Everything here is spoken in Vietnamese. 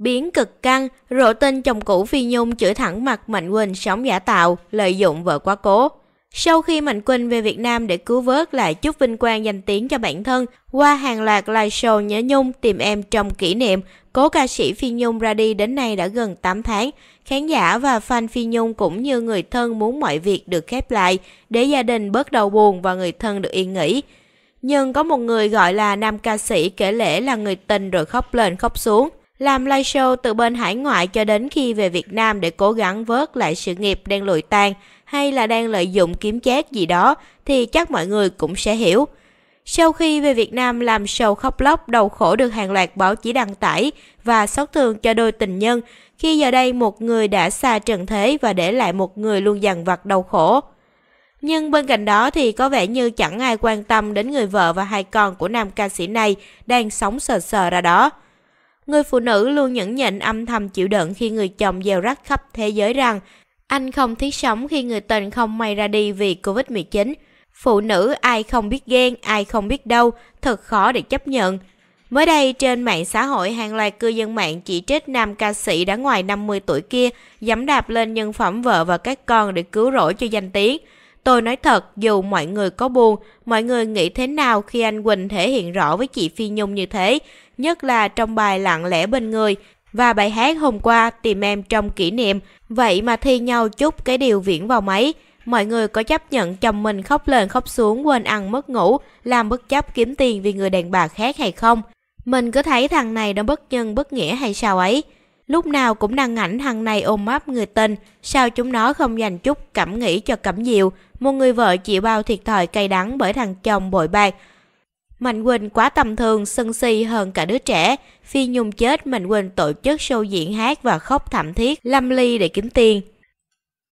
Biến cực căng, rộ tin chồng cũ Phi Nhung chửi thẳng mặt Mạnh Quỳnh sống giả tạo, lợi dụng vợ quá cố. Sau khi Mạnh Quỳnh về Việt Nam để cứu vớt lại chút vinh quang danh tiếng cho bản thân, qua hàng loạt live show nhớ Nhung tìm em trong kỷ niệm, cố ca sĩ Phi Nhung ra đi đến nay đã gần 8 tháng. Khán giả và fan Phi Nhung cũng như người thân muốn mọi việc được khép lại để gia đình bớt đau buồn và người thân được yên nghỉ. Nhưng có một người gọi là nam ca sĩ kể lễ là người tình rồi khóc lên khóc xuống làm live show từ bên hải ngoại cho đến khi về Việt Nam để cố gắng vớt lại sự nghiệp đang lụi tàn hay là đang lợi dụng kiếm chát gì đó thì chắc mọi người cũng sẽ hiểu. Sau khi về Việt Nam làm show khóc lóc đau khổ được hàng loạt báo chí đăng tải và xót thương cho đôi tình nhân, khi giờ đây một người đã xa trần thế và để lại một người luôn dằn vặt đau khổ. Nhưng bên cạnh đó thì có vẻ như chẳng ai quan tâm đến người vợ và hai con của nam ca sĩ này đang sống sờ sờ ra đó. Người phụ nữ luôn nhẫn nhịn âm thầm chịu đựng khi người chồng gieo rắc khắp thế giới rằng anh không thiết sống khi người tình không may ra đi vì Covid-19. Phụ nữ ai không biết ghen, ai không biết đâu, thật khó để chấp nhận. Mới đây, trên mạng xã hội, hàng loạt cư dân mạng chỉ trích nam ca sĩ đã ngoài 50 tuổi kia dẫm đạp lên nhân phẩm vợ và các con để cứu rỗi cho danh tiếng. Tôi nói thật, dù mọi người có buồn, mọi người nghĩ thế nào khi anh Quỳnh thể hiện rõ với chị Phi Nhung như thế, nhất là trong bài Lặng lẽ bên người và bài hát hôm qua tìm em trong kỷ niệm, vậy mà thi nhau chút cái điều viễn vào máy. Mọi người có chấp nhận chồng mình khóc lên khóc xuống quên ăn mất ngủ, làm bất chấp kiếm tiền vì người đàn bà khác hay không? Mình cứ thấy thằng này đã bất nhân bất nghĩa hay sao ấy lúc nào cũng nàng ảnh hằng này ôm ấp người tình, sao chúng nó không dành chút cảm nghĩ cho cẩm diệu, một người vợ chịu bao thiệt thòi cay đắng bởi thằng chồng bội bạc. Mạnh Quỳnh quá tầm thường, sân si hơn cả đứa trẻ. Phi Nhung chết, Mạnh Quỳnh tổ chức show diễn hát và khóc thảm thiết, lâm ly để kiếm tiền.